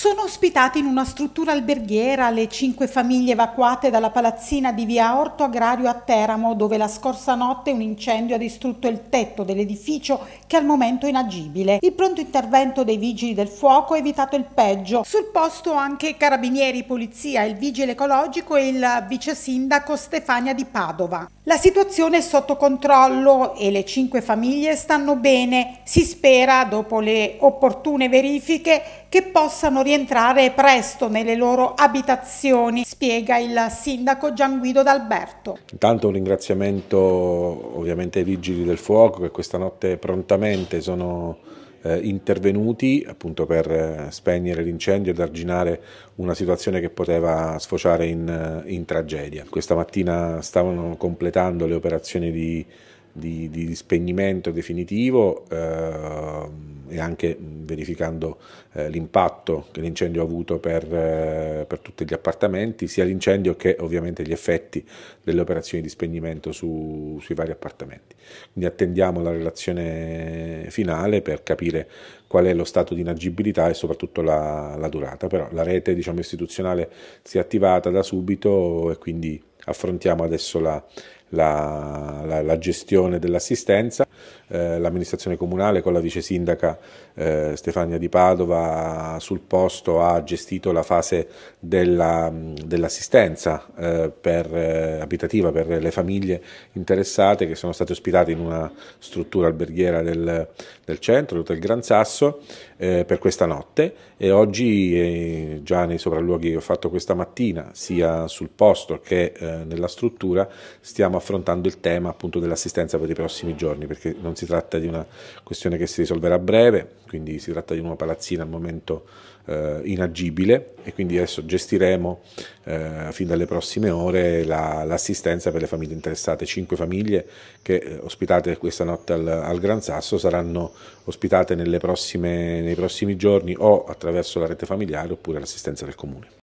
Sono ospitati in una struttura alberghiera le cinque famiglie evacuate dalla palazzina di via Orto Agrario a Teramo, dove la scorsa notte un incendio ha distrutto il tetto dell'edificio che al momento è inagibile. Il pronto intervento dei vigili del fuoco ha evitato il peggio. Sul posto anche carabinieri, polizia, il vigile ecologico e il vice sindaco Stefania di Padova. La situazione è sotto controllo e le cinque famiglie stanno bene, si spera, dopo le opportune verifiche, che possano rientrare presto nelle loro abitazioni, spiega il sindaco Gian Guido D'Alberto. Intanto un ringraziamento ovviamente ai Vigili del Fuoco che questa notte prontamente sono eh, intervenuti appunto per eh, spegnere l'incendio ed arginare una situazione che poteva sfociare in, eh, in tragedia. Questa mattina stavano completando le operazioni di di, di spegnimento definitivo eh, e anche verificando eh, l'impatto che l'incendio ha avuto per, eh, per, tutti gli appartamenti, sia l'incendio che ovviamente gli effetti delle operazioni di spegnimento su, sui vari appartamenti. Quindi attendiamo la relazione finale per capire qual è lo stato di inagibilità e soprattutto la, la durata, però la rete diciamo, istituzionale si è attivata da subito e quindi affrontiamo adesso la, la, la, la gestione dell'assistenza, eh, l'amministrazione comunale con la vice sindaca eh, Stefania Di Padova sul posto ha gestito la fase della, dell'assistenza eh, per, eh, abitativa per le famiglie interessate che sono state ospitate in una struttura alberghiera del, del centro, l'Hotel Gran Sasso, eh, per questa notte e oggi eh, già nei sopralluoghi che ho fatto questa mattina sia sul posto che nella struttura stiamo affrontando il tema appunto dell'assistenza per i prossimi giorni, perché non si tratta di una questione che si risolverà a breve, quindi si tratta di una palazzina al momento eh, inagibile e quindi adesso gestiremo eh, fin dalle prossime ore la, l'assistenza per le famiglie interessate. Cinque famiglie che eh, ospitate questa notte al, al, Gran Sasso saranno ospitate prossime, nei prossimi giorni o attraverso la rete familiare oppure l'assistenza del comune.